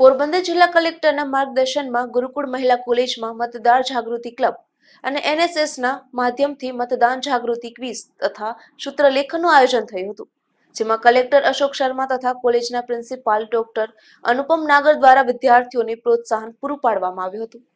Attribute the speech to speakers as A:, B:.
A: પોરબંદર જિલ્લા કલેક્ટરના માર્ગદર્શનમાં ગુરુકુળ મહિલા કોલેજમાં મતદાર જાગૃતિ ક્લબ અને એનએસએસના માધ્યમથી મતદાન જાગૃતિ ક્વિઝ તથા સૂત્રલેખનનું આયોજન થયું હતું જેમાં કલેક્ટર અશોક શર્મા તથા કોલેજના પ્રિન્સિપાલ ડોક્ટર અનુપમ નાગર દ્વારા વિદ્યાર્થીઓને પ્રોત્સાહન પૂરું પાડવામાં આવ્યું હતું